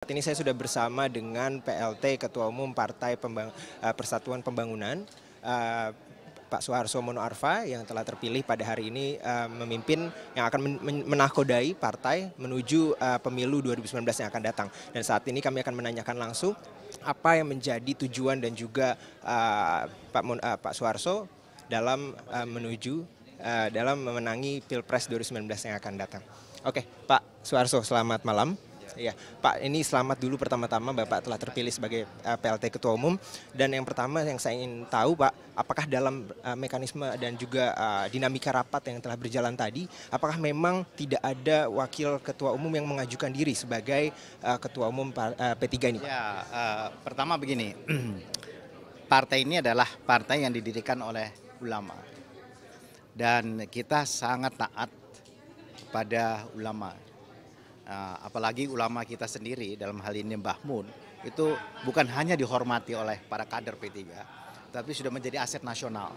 Saat ini saya sudah bersama dengan PLT Ketua Umum Partai Pembang eh, Persatuan Pembangunan, eh, Pak Soeharto Mono Arfa yang telah terpilih pada hari ini eh, memimpin yang akan menahkodai menakodai partai menuju pemilu 2019 yang akan datang. Dan saat ini kami akan menanyakan langsung apa yang menjadi tujuan dan juga Pak, Mon Pak Soeharto dalam menuju dalam memenangi Pilpres 2019 yang akan datang. Oke, Pak Soeharto selamat malam. Ya, Pak, ini selamat dulu pertama-tama Bapak telah terpilih sebagai uh, eh, PLT Ketua Umum dan yang pertama yang saya ingin tahu, Pak, apakah dalam uh, mekanisme dan juga uh, dinamika rapat yang telah berjalan tadi, apakah memang tidak ada wakil ketua umum yang mengajukan diri sebagai uh, ketua umum uh, P3 ini, Ya, uh, pertama begini. partai ini adalah partai yang didirikan oleh ulama. Dan kita sangat taat pada ulama. Eh, apalagi ulama kita sendiri dalam hal ini Mbah Mun itu bukan hanya dihormati oleh para kader P3 tapi sudah menjadi aset nasional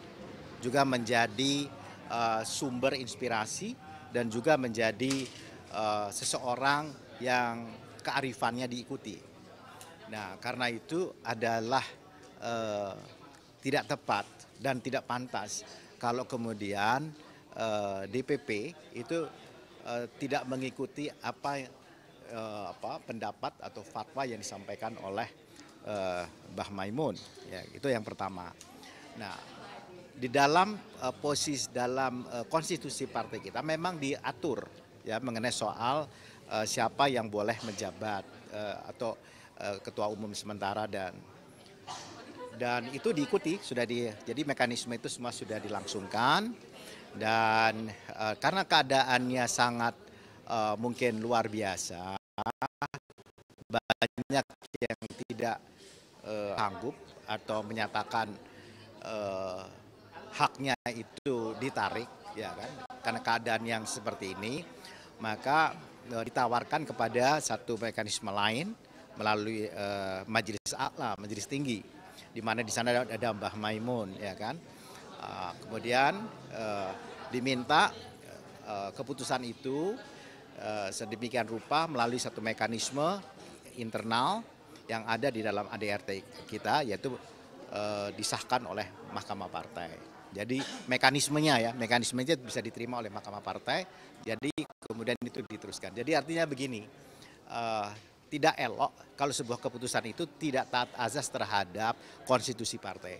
juga menjadi uh, sumber inspirasi dan juga menjadi uh, seseorang yang kearifannya diikuti. Nah, karena itu adalah uh, tidak tepat dan tidak pantas kalau kemudian uh, DPP itu Eh, tidak mengikuti apa uh, apa pendapat atau fatwa yang disampaikan oleh uh, eh, Bah Maimun. Ya, itu yang pertama. Nah, di dalam uh, posisi dalam uh, konstitusi partai kita memang diatur ya mengenai soal uh, siapa yang boleh menjabat uh, atau uh, ketua umum sementara dan dan itu diikuti sudah di jadi mekanisme itu semua sudah dilangsungkan dan e, karena keadaannya sangat e, mungkin luar biasa, banyak yang tidak uh, sanggup atau menyatakan e, haknya itu ditarik, ya kan? Karena keadaan yang seperti ini, maka e, ditawarkan kepada satu mekanisme lain melalui e, majelis a'la, majelis tinggi, di mana di sana ada Mbah Maimun, ya kan? Ah, kemudian eh, diminta eh, keputusan itu eh, sedemikian rupa melalui satu mekanisme internal yang ada di dalam ADRT kita yaitu disahkan oleh Mahkamah Partai. Jadi mekanismenya ya, mekanismenya bisa diterima oleh Mahkamah Partai. Jadi kemudian itu diteruskan. Jadi artinya begini, uh, tidak elok kalau sebuah keputusan itu tidak taat azas terhadap konstitusi partai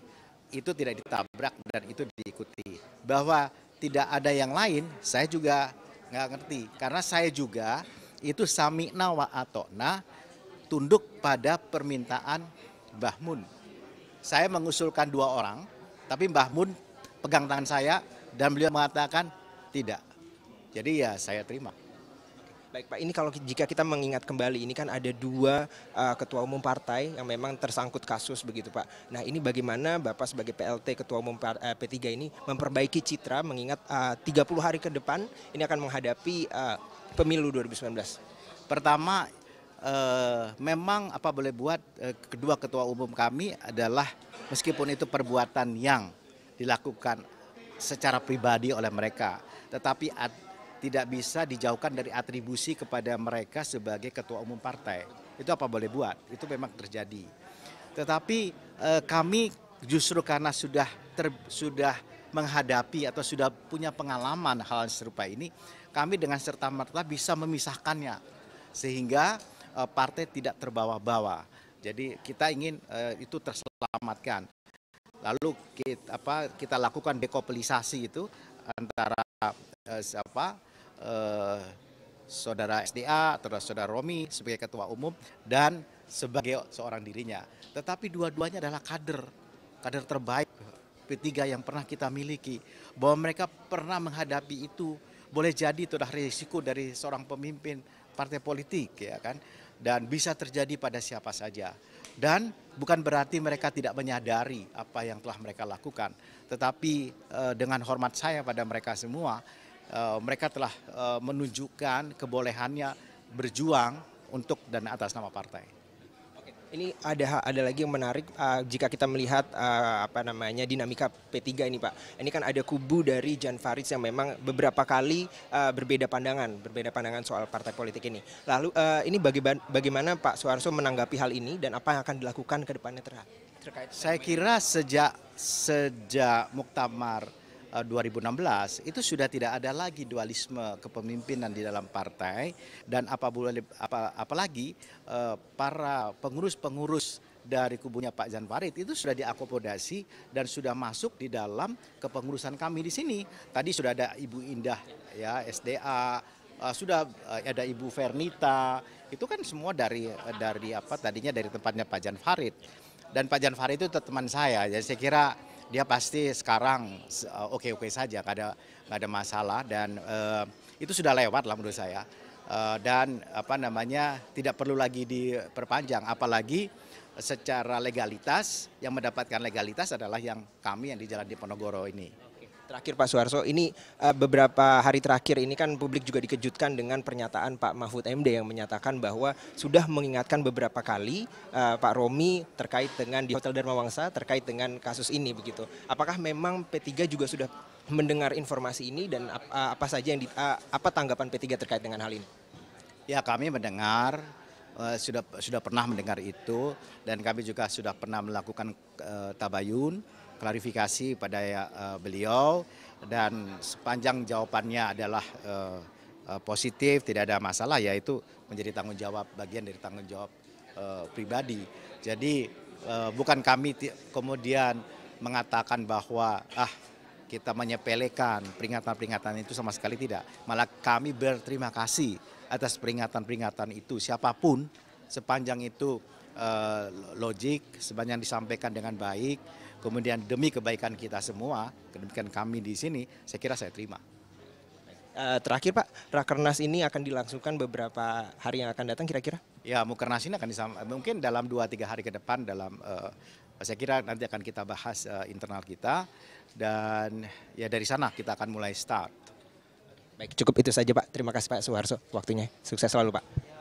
itu tidak ditabrak dan itu diikuti. Bahwa tidak ada yang lain, saya juga nggak ngerti. Karena saya juga itu sami'na wa atokna tunduk pada permintaan Mbah Mun. Saya mengusulkan dua orang, tapi Mbah Mun pegang tangan saya dan beliau mengatakan tidak. Jadi ya saya terima. Baik Pak, ini kalau jika kita mengingat kembali, ini kan ada dua uh, ketua umum partai yang memang tersangkut kasus begitu Pak. Nah ini bagaimana Bapak sebagai PLT ketua umum uh, eh, P3 ini memperbaiki citra mengingat eh, uh, 30 hari ke depan ini akan menghadapi uh, pemilu 2019? Pertama, uh, memang apa boleh buat uh, kedua ketua umum kami adalah meskipun itu perbuatan yang dilakukan secara pribadi oleh mereka, tetapi tidak bisa dijauhkan dari atribusi kepada mereka sebagai ketua umum partai. Itu apa boleh buat, itu memang terjadi. Tetapi eh, kami justru karena sudah ter, sudah menghadapi atau sudah punya pengalaman hal, serupa ini, kami dengan serta merta bisa memisahkannya sehingga eh, partai tidak terbawa-bawa. Jadi kita ingin eh, itu terselamatkan. Lalu kita, apa, kita lakukan dekopelisasi itu antara eh, apa eh, saudara SDA, atau saudara Romi sebagai ketua umum dan sebagai seorang dirinya. Tetapi dua-duanya adalah kader, kader terbaik P3 yang pernah kita miliki. Bahwa mereka pernah menghadapi itu, boleh jadi itu adalah risiko dari seorang pemimpin partai politik ya kan. Dan bisa terjadi pada siapa saja. Dan bukan berarti mereka tidak menyadari apa yang telah mereka lakukan. Tetapi eh, dengan hormat saya pada mereka semua, Eh, mereka telah eh, menunjukkan kebolehannya berjuang untuk dan atas nama partai. Ini ada ada lagi yang menarik uh, jika kita melihat uh, apa namanya dinamika P3 ini Pak. Ini kan ada kubu dari Jan Faris yang memang beberapa kali uh, berbeda pandangan, berbeda pandangan soal partai politik ini. Lalu uh, ini bagaimana, bagaimana Pak Soeharto menanggapi hal ini dan apa yang akan dilakukan ke depannya terkait Saya kira sejak sejak Muktamar 2016 eh, itu sudah tidak ada lagi dualisme kepemimpinan di dalam partai dan apalagi eh, para pengurus-pengurus dari kubunya Pak Jan Farid itu sudah diakomodasi dan sudah masuk di dalam kepengurusan kami di sini. Tadi sudah ada Ibu Indah ya SDA, eh, sudah ada Ibu Fernita itu kan semua dari dari apa tadinya dari tempatnya Pak Jan Farid. Dan Pak Jan Farid itu teman saya, jadi saya kira dia pasti sekarang oke-oke eh, okay -okay saja, gak ada, gak ada masalah dan uh, itu sudah lewat lah menurut saya. Uh, dan apa namanya tidak perlu lagi diperpanjang, apalagi secara legalitas yang mendapatkan legalitas adalah yang kami yang di Jalan Diponegoro ini. Terakhir Pak Suarso, ini eh, beberapa hari terakhir ini kan publik juga dikejutkan dengan pernyataan Pak Mahfud MD yang menyatakan bahwa sudah mengingatkan beberapa kali eh, Pak Romi terkait dengan di Hotel Dharma Wangsa terkait dengan kasus ini begitu. Apakah memang P3 juga sudah mendengar informasi ini dan eh, apa saja yang di, apa tanggapan P3 terkait dengan hal ini? Ya kami mendengar sudah sudah pernah mendengar itu dan kami juga sudah pernah melakukan tabayun klarifikasi pada eh, beliau dan sepanjang jawabannya adalah eh, eh, positif, tidak ada masalah, yaitu menjadi tanggung jawab bagian dari tanggung jawab pribadi. Jadi bukan kami kemudian mengatakan bahwa ah kita menyepelekan peringatan-peringatan itu sama sekali tidak. Malah kami berterima kasih atas peringatan-peringatan itu siapapun sepanjang itu Eh, logik, sebanyak disampaikan dengan baik, kemudian demi kebaikan kita semua, kebaikan kami di sini, saya kira saya terima. Eh, terakhir Pak, Rakernas ini akan dilangsungkan beberapa hari yang akan datang kira-kira? Ya, Mukernas ini akan mungkin dalam 2 tiga hari ke depan dalam eh, saya kira nanti akan kita bahas uh, internal kita dan ya dari sana kita akan mulai start. Baik, cukup itu saja Pak. Terima kasih Pak Suharso waktunya. Sukses selalu Pak.